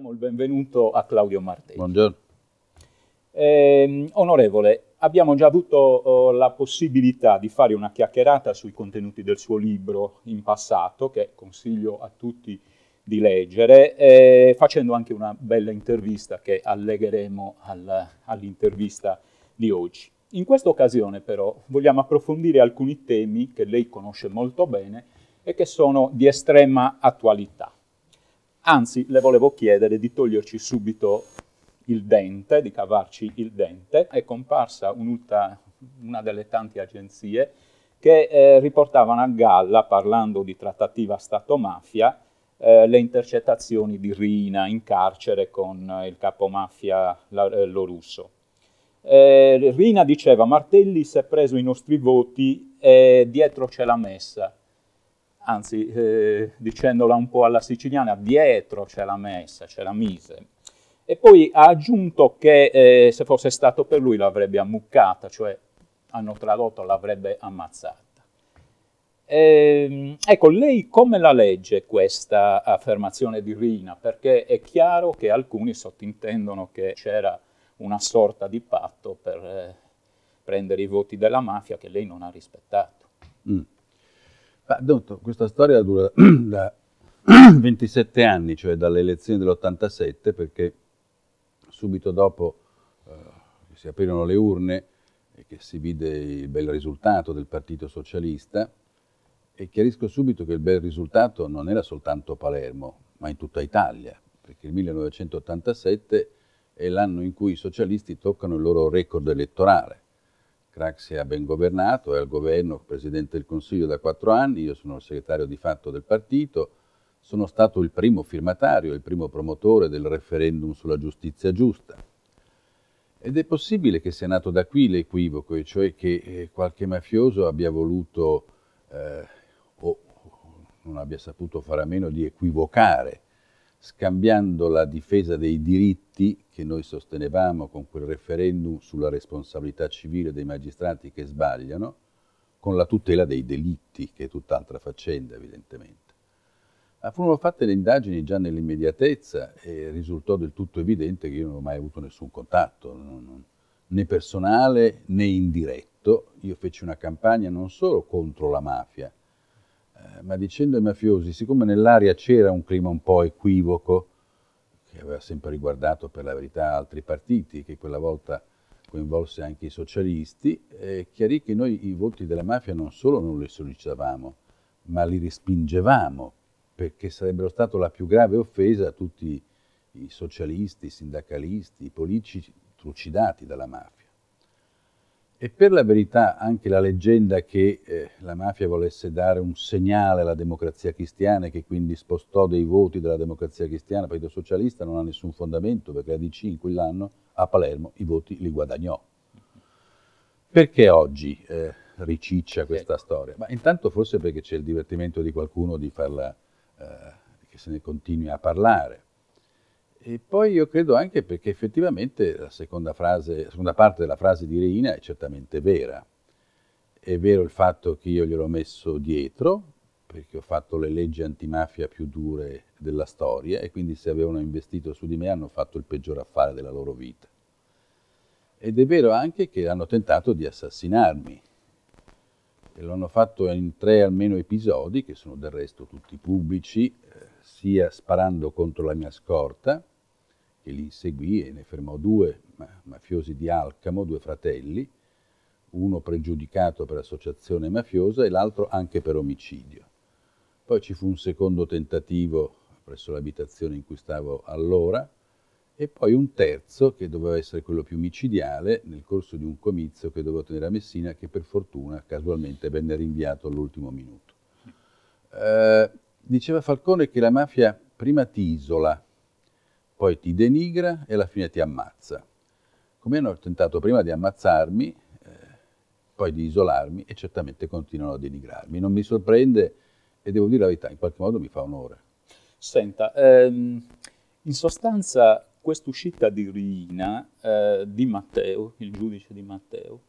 Diamo il benvenuto a Claudio Martelli. Buongiorno. Eh, onorevole, abbiamo già avuto oh, la possibilità di fare una chiacchierata sui contenuti del suo libro in passato, che consiglio a tutti di leggere, eh, facendo anche una bella intervista che allegheremo al, all'intervista di oggi. In questa occasione però vogliamo approfondire alcuni temi che lei conosce molto bene e che sono di estrema attualità anzi le volevo chiedere di toglierci subito il dente, di cavarci il dente, è comparsa una delle tante agenzie che eh, riportavano a galla, parlando di trattativa Stato-mafia, eh, le intercettazioni di Rina in carcere con eh, il capomafia Lorusso. Eh, Rina diceva Martelli si è preso i nostri voti e dietro c'è la messa anzi eh, dicendola un po' alla siciliana, dietro c'è la messa, c'è la mise. E poi ha aggiunto che eh, se fosse stato per lui l'avrebbe ammuccata, cioè hanno tradotto l'avrebbe ammazzata. E, ehm, ecco, lei come la legge questa affermazione di Rina? Perché è chiaro che alcuni sottintendono che c'era una sorta di patto per eh, prendere i voti della mafia che lei non ha rispettato. Mm. Ah, questa storia dura da 27 anni, cioè dalle elezioni dell'87, perché subito dopo eh, si aprirono le urne e che si vide il bel risultato del Partito Socialista, e chiarisco subito che il bel risultato non era soltanto a Palermo, ma in tutta Italia, perché il 1987 è l'anno in cui i socialisti toccano il loro record elettorale. Craxi ha ben governato, è al governo Presidente del Consiglio da quattro anni, io sono il segretario di fatto del partito, sono stato il primo firmatario, il primo promotore del referendum sulla giustizia giusta. Ed è possibile che sia nato da qui l'equivoco, e cioè che eh, qualche mafioso abbia voluto eh, o non abbia saputo fare a meno di equivocare scambiando la difesa dei diritti che noi sostenevamo con quel referendum sulla responsabilità civile dei magistrati che sbagliano, con la tutela dei delitti, che è tutt'altra faccenda evidentemente. Ma furono fatte le indagini già nell'immediatezza e risultò del tutto evidente che io non ho mai avuto nessun contatto, non, né personale né indiretto. Io feci una campagna non solo contro la mafia, eh, ma dicendo ai mafiosi, siccome nell'aria c'era un clima un po' equivoco, che aveva sempre riguardato per la verità altri partiti, che quella volta coinvolse anche i socialisti, eh, chiarì che noi i voti della mafia non solo non li sollecitavamo, ma li respingevamo, perché sarebbero stata la più grave offesa a tutti i socialisti, i sindacalisti, i politici trucidati dalla mafia. E per la verità anche la leggenda che eh, la mafia volesse dare un segnale alla democrazia cristiana e che quindi spostò dei voti della democrazia cristiana al Partito Socialista non ha nessun fondamento perché la DC in quell'anno a Palermo i voti li guadagnò. Perché oggi eh, riciccia questa ecco. storia? Ma intanto forse perché c'è il divertimento di qualcuno di farla, eh, che se ne continui a parlare. E poi io credo anche perché effettivamente la seconda, frase, la seconda parte della frase di Reina è certamente vera. È vero il fatto che io gliel'ho messo dietro, perché ho fatto le leggi antimafia più dure della storia e quindi se avevano investito su di me hanno fatto il peggior affare della loro vita. Ed è vero anche che hanno tentato di assassinarmi e lo hanno fatto in tre almeno episodi, che sono del resto tutti pubblici, eh, sia sparando contro la mia scorta, e li seguì e ne fermò due mafiosi di Alcamo, due fratelli, uno pregiudicato per associazione mafiosa e l'altro anche per omicidio. Poi ci fu un secondo tentativo presso l'abitazione in cui stavo allora e poi un terzo che doveva essere quello più micidiale nel corso di un comizio che dovevo tenere a Messina che per fortuna casualmente venne rinviato all'ultimo minuto. Eh, diceva Falcone che la mafia prima ti isola, poi ti denigra e alla fine ti ammazza. Come hanno tentato prima di ammazzarmi, eh, poi di isolarmi e certamente continuano a denigrarmi. Non mi sorprende e devo dire la verità, in qualche modo mi fa onore. Senta, ehm, in sostanza quest'uscita di Rina eh, di Matteo, il giudice di Matteo,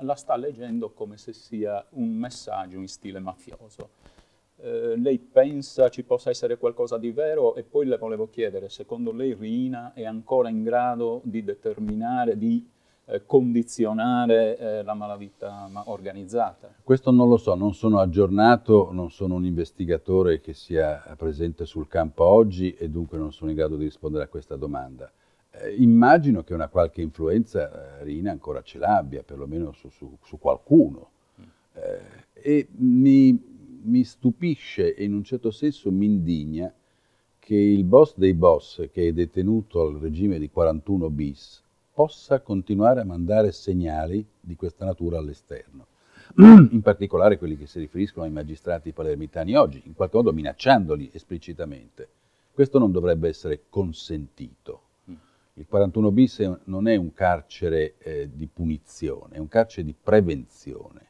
la sta leggendo come se sia un messaggio in stile mafioso eh, lei pensa ci possa essere qualcosa di vero e poi le volevo chiedere, secondo lei Rina è ancora in grado di determinare, di eh, condizionare eh, la malavita organizzata? Questo non lo so, non sono aggiornato, non sono un investigatore che sia presente sul campo oggi e dunque non sono in grado di rispondere a questa domanda. Eh, immagino che una qualche influenza eh, Rina ancora ce l'abbia, perlomeno su, su, su qualcuno. Mm. e mi, mi stupisce e in un certo senso mi indigna che il boss dei boss, che è detenuto al regime di 41 bis, possa continuare a mandare segnali di questa natura all'esterno, mm. in particolare quelli che si riferiscono ai magistrati palermitani oggi, in qualche modo minacciandoli esplicitamente. Questo non dovrebbe essere consentito. Mm. Il 41 bis non è un carcere eh, di punizione, è un carcere di prevenzione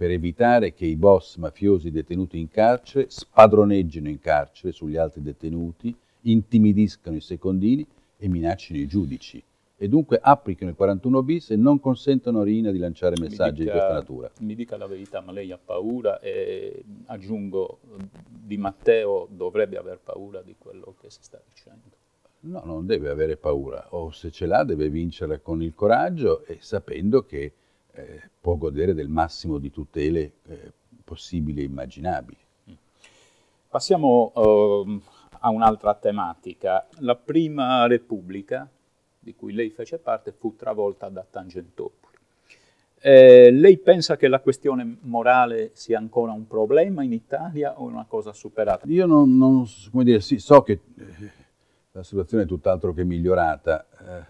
per evitare che i boss mafiosi detenuti in carcere spadroneggino in carcere sugli altri detenuti, intimidiscano i secondini e minaccino i giudici e dunque applichino il 41 bis e non consentono a Rina di lanciare messaggi dica, di questa natura. Mi dica la verità, ma lei ha paura e aggiungo Di Matteo dovrebbe aver paura di quello che si sta dicendo. No, non deve avere paura, o se ce l'ha deve vincere con il coraggio e sapendo che eh, può godere del massimo di tutele eh, possibili e immaginabili. Passiamo uh, a un'altra tematica. La prima Repubblica, di cui lei fece parte, fu travolta da Tangentopoli. Eh, lei pensa che la questione morale sia ancora un problema in Italia o una cosa superata? Io non, non come dire, sì, so che eh, la situazione è tutt'altro che migliorata. Eh,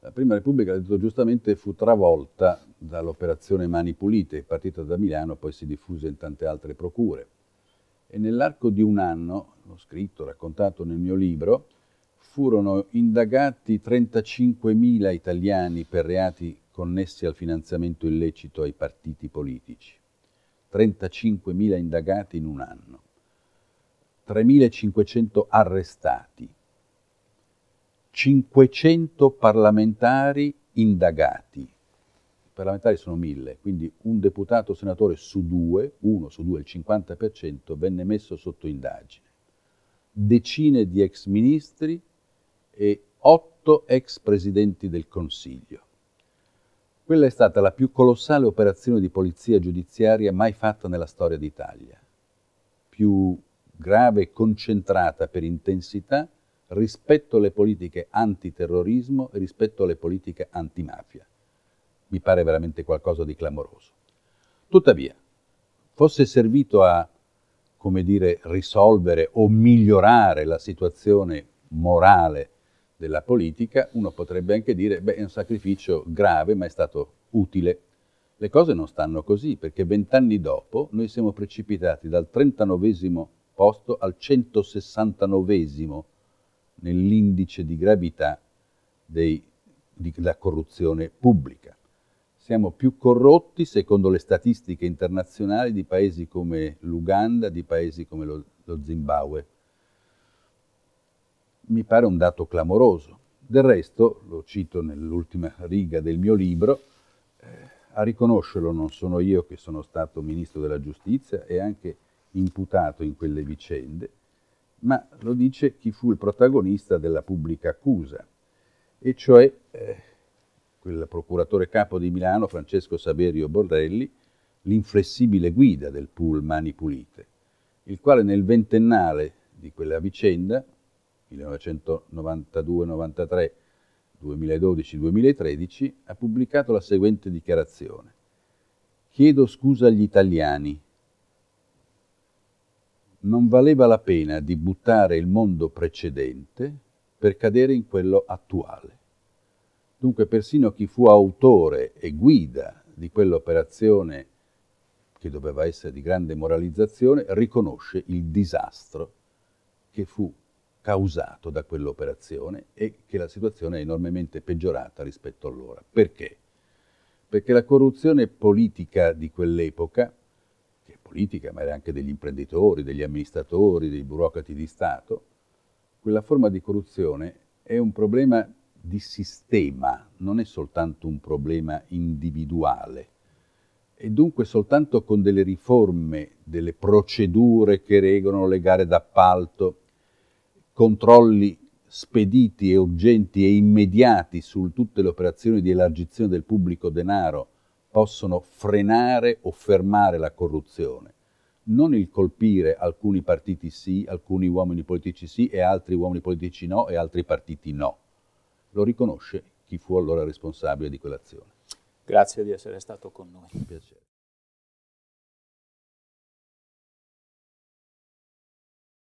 la Prima Repubblica, ha detto giustamente, fu travolta dall'operazione Mani Pulite, partita da Milano, poi si diffuse in tante altre procure. E nell'arco di un anno, l'ho scritto, raccontato nel mio libro, furono indagati 35.000 italiani per reati connessi al finanziamento illecito ai partiti politici. 35.000 indagati in un anno, 3.500 arrestati, 500 parlamentari indagati, parlamentari sono mille, quindi un deputato senatore su due, uno su due, il 50%, venne messo sotto indagine. Decine di ex ministri e otto ex presidenti del Consiglio. Quella è stata la più colossale operazione di polizia giudiziaria mai fatta nella storia d'Italia, più grave e concentrata per intensità rispetto alle politiche antiterrorismo e rispetto alle politiche antimafia mi pare veramente qualcosa di clamoroso. Tuttavia, fosse servito a, come dire, risolvere o migliorare la situazione morale della politica, uno potrebbe anche dire, beh, è un sacrificio grave, ma è stato utile. Le cose non stanno così, perché vent'anni dopo noi siamo precipitati dal 39 posto al 169 nell'indice di gravità della corruzione pubblica. Siamo più corrotti, secondo le statistiche internazionali, di paesi come l'Uganda, di paesi come lo, lo Zimbabwe. Mi pare un dato clamoroso. Del resto, lo cito nell'ultima riga del mio libro, eh, a riconoscerlo non sono io che sono stato ministro della giustizia e anche imputato in quelle vicende, ma lo dice chi fu il protagonista della pubblica accusa, e cioè eh, il procuratore capo di Milano Francesco Saverio Borrelli, l'inflessibile guida del pool Mani Pulite, il quale nel ventennale di quella vicenda, 1992-93, 2012-2013, ha pubblicato la seguente dichiarazione. Chiedo scusa agli italiani. Non valeva la pena di buttare il mondo precedente per cadere in quello attuale. Dunque persino chi fu autore e guida di quell'operazione che doveva essere di grande moralizzazione, riconosce il disastro che fu causato da quell'operazione e che la situazione è enormemente peggiorata rispetto allora. Perché? Perché la corruzione politica di quell'epoca, che è politica ma era anche degli imprenditori, degli amministratori, dei burocrati di Stato, quella forma di corruzione è un problema di sistema, non è soltanto un problema individuale. E dunque soltanto con delle riforme, delle procedure che regolano le gare d'appalto, controlli spediti e urgenti e immediati su tutte le operazioni di elargizione del pubblico denaro possono frenare o fermare la corruzione. Non il colpire alcuni partiti sì, alcuni uomini politici sì e altri uomini politici no e altri partiti no. Lo riconosce chi fu allora responsabile di quell'azione. Grazie di essere stato con noi. Un piacere.